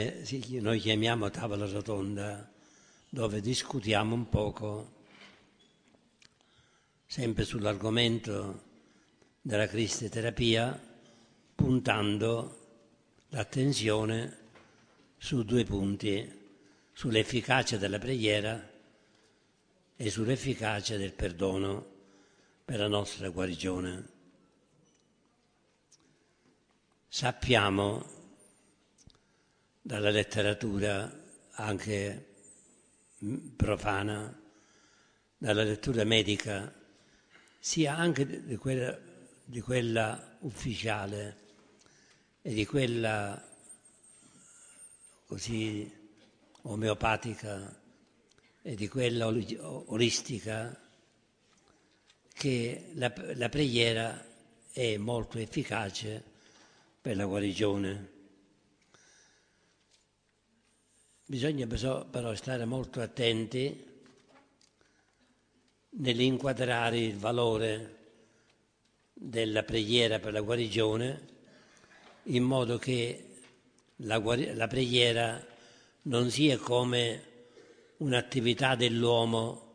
Eh, noi chiamiamo tavola rotonda dove discutiamo un poco sempre sull'argomento della cristeterapia puntando l'attenzione su due punti, sull'efficacia della preghiera e sull'efficacia del perdono per la nostra guarigione. Sappiamo dalla letteratura anche profana, dalla lettura medica, sia anche di quella, di quella ufficiale e di quella così omeopatica e di quella olistica, che la, la preghiera è molto efficace per la guarigione. Bisogna però stare molto attenti nell'inquadrare il valore della preghiera per la guarigione in modo che la, guari- la preghiera non sia come un'attività dell'uomo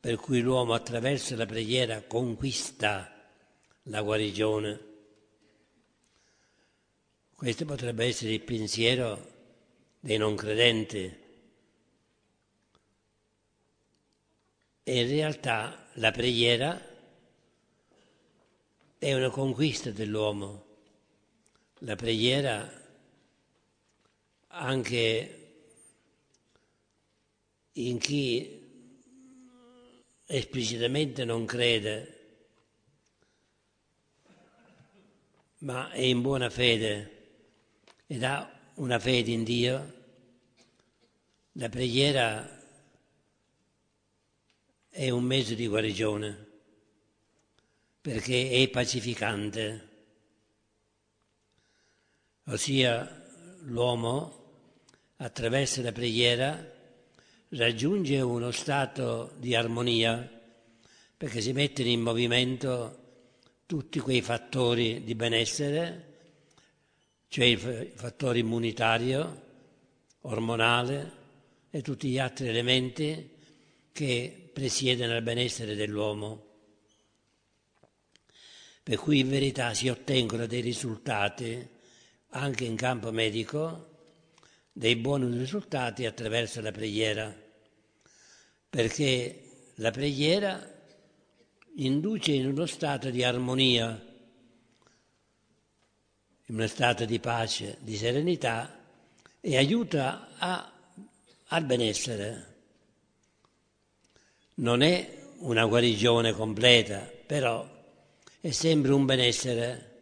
per cui l'uomo attraverso la preghiera conquista la guarigione. Questo potrebbe essere il pensiero dei non credenti. E in realtà la preghiera è una conquista dell'uomo. La preghiera anche in chi esplicitamente non crede, ma è in buona fede ed ha una fede in Dio, la preghiera è un mezzo di guarigione perché è pacificante, ossia l'uomo attraverso la preghiera raggiunge uno stato di armonia perché si mettono in movimento tutti quei fattori di benessere, cioè il fattore immunitario, ormonale, e tutti gli altri elementi che presiedono al benessere dell'uomo. Per cui in verità si ottengono dei risultati anche in campo medico, dei buoni risultati attraverso la preghiera, perché la preghiera induce in uno stato di armonia, in uno stato di pace, di serenità e aiuta a al benessere. Non è una guarigione completa, però è sempre un benessere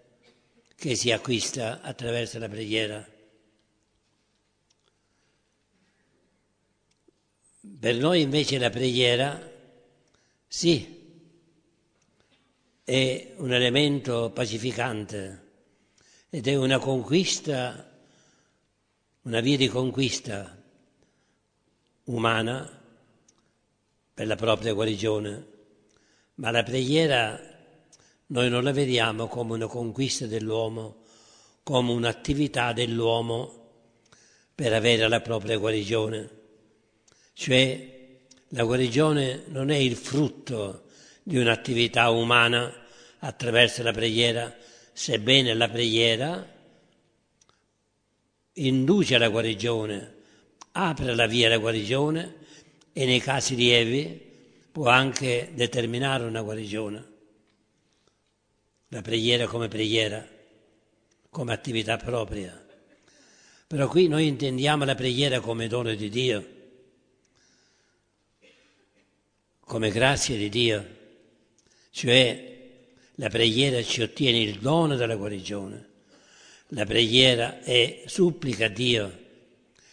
che si acquista attraverso la preghiera. Per noi invece la preghiera, sì, è un elemento pacificante ed è una conquista, una via di conquista umana per la propria guarigione, ma la preghiera noi non la vediamo come una conquista dell'uomo, come un'attività dell'uomo per avere la propria guarigione. Cioè la guarigione non è il frutto di un'attività umana attraverso la preghiera, sebbene la preghiera induce alla guarigione, apre la via alla guarigione e nei casi lievi può anche determinare una guarigione. La preghiera come preghiera, come attività propria. Però qui noi intendiamo la preghiera come dono di Dio, come grazia di Dio, cioè la preghiera ci ottiene il dono della guarigione, la preghiera è supplica a Dio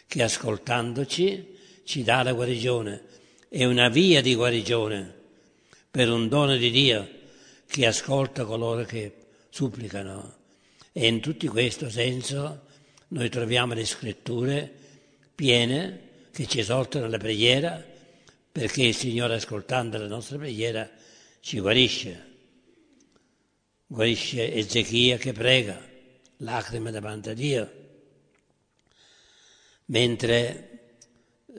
che ascoltandoci ci dà la guarigione. È una via di guarigione per un dono di Dio che ascolta coloro che supplicano. E in tutto questo senso noi troviamo le scritture piene che ci esortano alla preghiera perché il Signore ascoltando la nostra preghiera ci guarisce. Guarisce Ezechia che prega, lacrime davanti a Dio mentre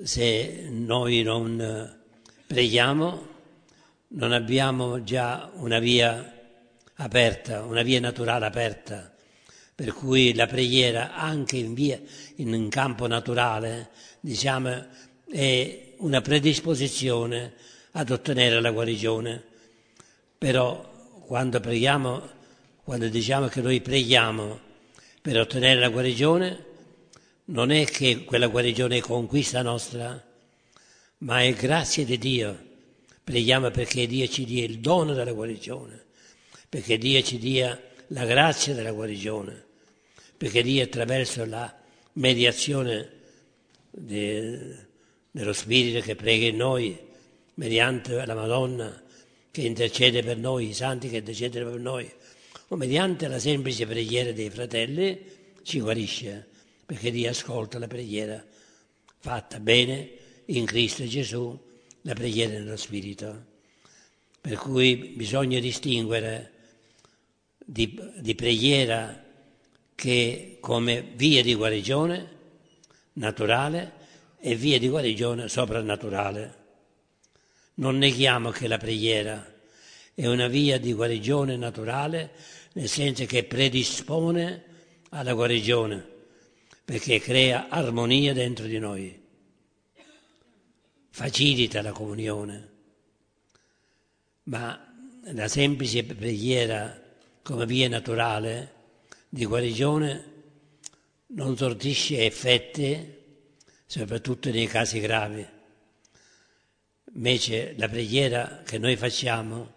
se noi non eh, preghiamo non abbiamo già una via aperta, una via naturale aperta, per cui la preghiera anche in, via, in campo naturale, diciamo, è una predisposizione ad ottenere la guarigione. Però quando preghiamo, quando diciamo che noi preghiamo per ottenere la guarigione, non è che quella guarigione è conquista nostra, ma è grazia di Dio. Preghiamo perché Dio ci dia il dono della guarigione, perché Dio ci dia la grazia della guarigione, perché Dio attraverso la mediazione de, dello Spirito che prega in noi, mediante la Madonna che intercede per noi, i santi che intercedono per noi, o mediante la semplice preghiera dei fratelli, ci guarisce perché Dio ascolta la preghiera fatta bene in Cristo Gesù, la preghiera nello Spirito. Per cui bisogna distinguere di, di preghiera che come via di guarigione naturale e via di guarigione soprannaturale. Non neghiamo che la preghiera è una via di guarigione naturale, nel senso che predispone alla guarigione perché crea armonia dentro di noi, facilita la comunione, ma la semplice preghiera come via naturale di guarigione non sortisce effetti, soprattutto nei casi gravi. Invece la preghiera che noi facciamo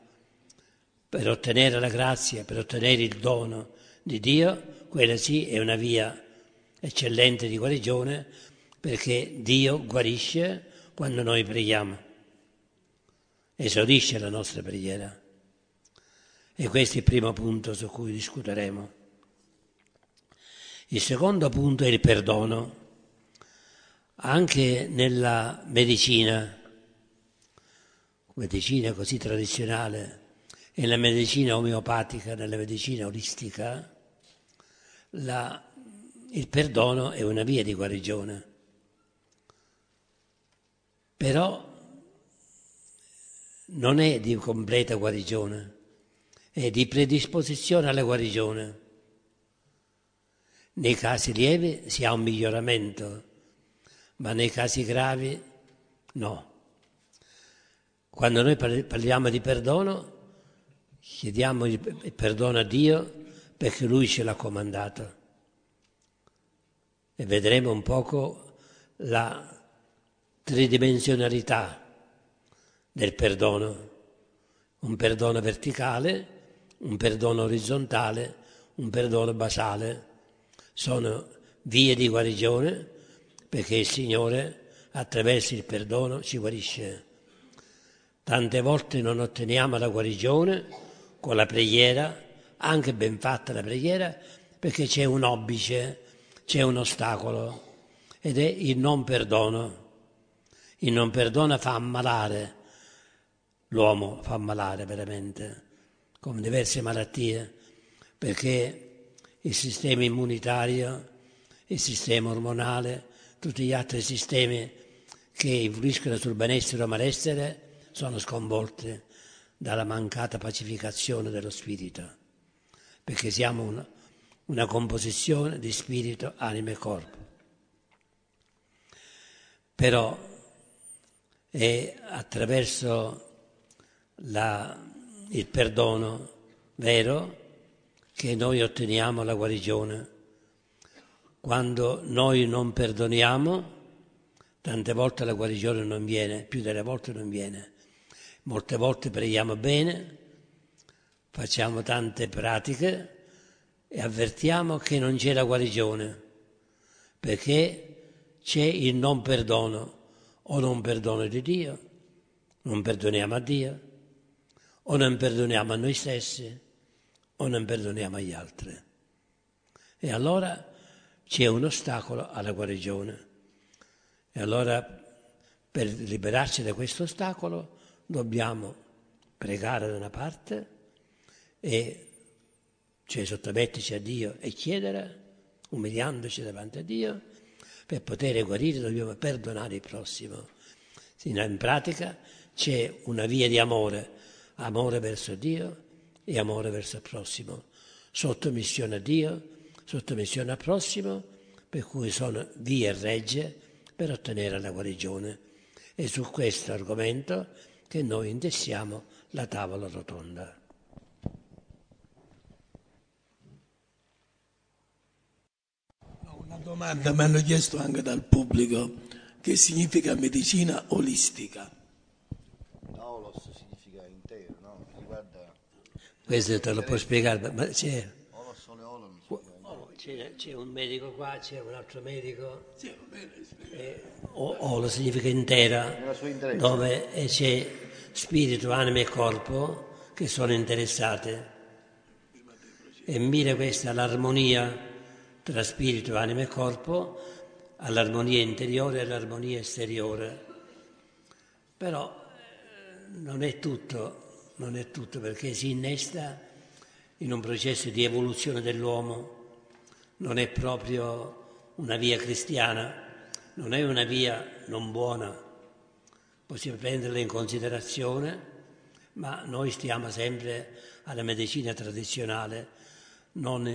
per ottenere la grazia, per ottenere il dono di Dio, quella sì è una via eccellente di guarigione perché Dio guarisce quando noi preghiamo, esaudisce la nostra preghiera. E questo è il primo punto su cui discuteremo. Il secondo punto è il perdono. Anche nella medicina, medicina così tradizionale, e nella medicina omeopatica, nella medicina olistica, la il perdono è una via di guarigione. Però non è di completa guarigione, è di predisposizione alla guarigione. Nei casi lievi si ha un miglioramento, ma nei casi gravi no. Quando noi parliamo di perdono, chiediamo il perdono a Dio perché Lui ce l'ha comandato e vedremo un poco la tridimensionalità del perdono, un perdono verticale, un perdono orizzontale, un perdono basale. Sono vie di guarigione perché il Signore attraverso il perdono ci guarisce. Tante volte non otteniamo la guarigione con la preghiera, anche ben fatta la preghiera, perché c'è un obbligo c'è un ostacolo ed è il non perdono. Il non perdono fa ammalare l'uomo, fa ammalare veramente, con diverse malattie, perché il sistema immunitario, il sistema ormonale, tutti gli altri sistemi che influiscono sul benessere o malessere sono sconvolti dalla mancata pacificazione dello spirito, perché siamo un, una composizione di spirito, anima e corpo. Però è attraverso la, il perdono vero che noi otteniamo la guarigione. Quando noi non perdoniamo, tante volte la guarigione non viene, più delle volte non viene. Molte volte preghiamo bene, facciamo tante pratiche, e avvertiamo che non c'è la guarigione, perché c'è il non perdono, o non perdono di Dio, non perdoniamo a Dio, o non perdoniamo a noi stessi, o non perdoniamo agli altri. E allora c'è un ostacolo alla guarigione. E allora per liberarci da questo ostacolo dobbiamo pregare da una parte e cioè sottometterci a Dio e chiedere, umiliandoci davanti a Dio, per poter guarire dobbiamo perdonare il prossimo. In pratica c'è una via di amore, amore verso Dio e amore verso il prossimo, sottomissione a Dio, sottomissione al prossimo, per cui sono vie regge per ottenere la guarigione. È su questo argomento che noi intessiamo la tavola rotonda. domanda, mi hanno chiesto anche dal pubblico che significa medicina olistica. Olos significa intero, no? Riguarda... Questo te lo puoi spiegare, ma c'è... Olos o Leolon oh, c'è, c'è un medico qua, c'è un altro medico. Sì, eh, Olo significa intera, dove eh, c'è spirito, anima e corpo che sono interessate. E mira questa l'armonia tra spirito, anima e corpo, all'armonia interiore e all'armonia esteriore. Però eh, non è tutto, non è tutto perché si innesta in un processo di evoluzione dell'uomo, non è proprio una via cristiana, non è una via non buona, possiamo prenderla in considerazione, ma noi stiamo sempre alla medicina tradizionale, non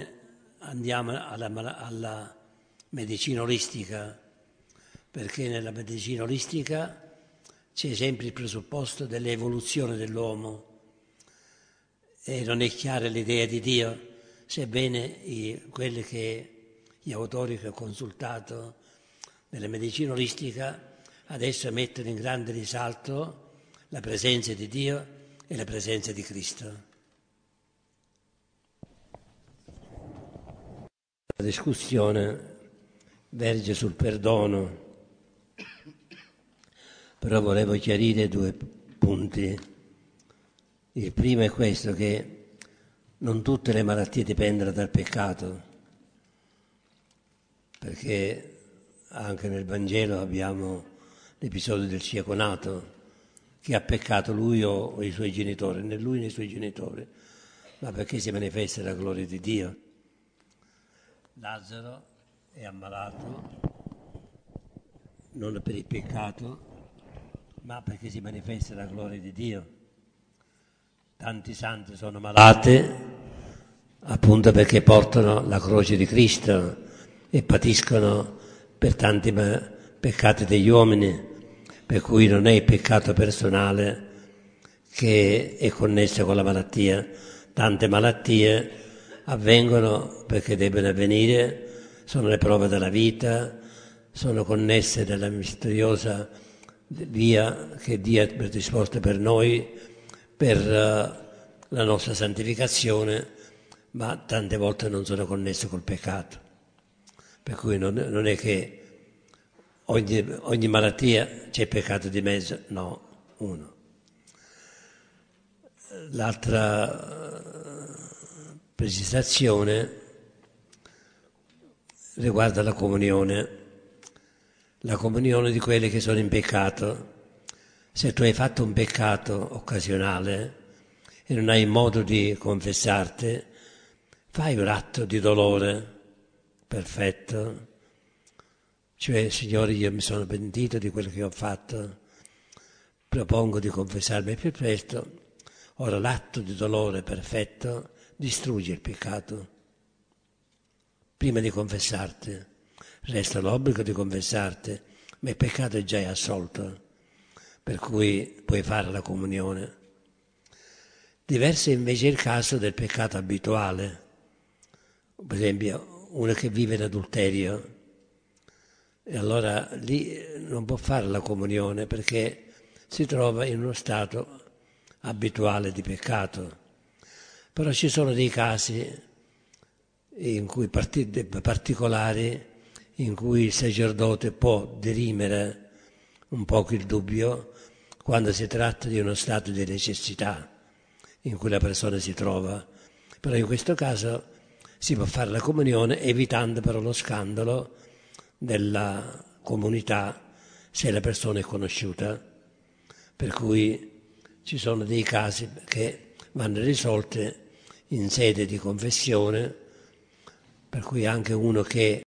andiamo alla, alla medicina olistica, perché nella medicina olistica c'è sempre il presupposto dell'evoluzione dell'uomo e non è chiara l'idea di Dio, sebbene i, quelli che gli autori che ho consultato nella medicina olistica adesso mettono in grande risalto la presenza di Dio e la presenza di Cristo. La discussione verge sul perdono, però volevo chiarire due punti. Il primo è questo, che non tutte le malattie dipendono dal peccato, perché anche nel Vangelo abbiamo l'episodio del cieconato, che ha peccato lui o i suoi genitori, né lui né i suoi genitori, ma perché si manifesta la gloria di Dio. Lazzaro è ammalato, non per il peccato, ma perché si manifesta la gloria di Dio. Tanti santi sono malati appunto perché portano la croce di Cristo e patiscono per tanti peccati degli uomini, per cui non è il peccato personale che è connesso con la malattia. Tante malattie avvengono perché debbono avvenire, sono le prove della vita, sono connesse dalla misteriosa via che Dio ha predisposto per noi, per eh, la nostra santificazione, ma tante volte non sono connesse col peccato. Per cui non, non è che ogni, ogni malattia c'è peccato di mezzo, no, uno. L'altra precisazione riguarda la comunione, la comunione di quelli che sono in peccato. Se tu hai fatto un peccato occasionale e non hai modo di confessarti, fai un atto di dolore perfetto, cioè Signore io mi sono pentito di quello che ho fatto, propongo di confessarmi più presto, ora l'atto di dolore perfetto distrugge il peccato. Prima di confessarti, resta l'obbligo di confessarti, ma il peccato è già assolto, per cui puoi fare la comunione. Diverso è invece il caso del peccato abituale, per esempio uno che vive in adulterio, e allora lì non può fare la comunione perché si trova in uno stato abituale di peccato. Però ci sono dei casi in cui particolari in cui il sacerdote può derimere un po' il dubbio quando si tratta di uno stato di necessità in cui la persona si trova. Però in questo caso si può fare la comunione evitando però lo scandalo della comunità se la persona è conosciuta. Per cui ci sono dei casi che vanno risolti in sede di confessione, per cui anche uno che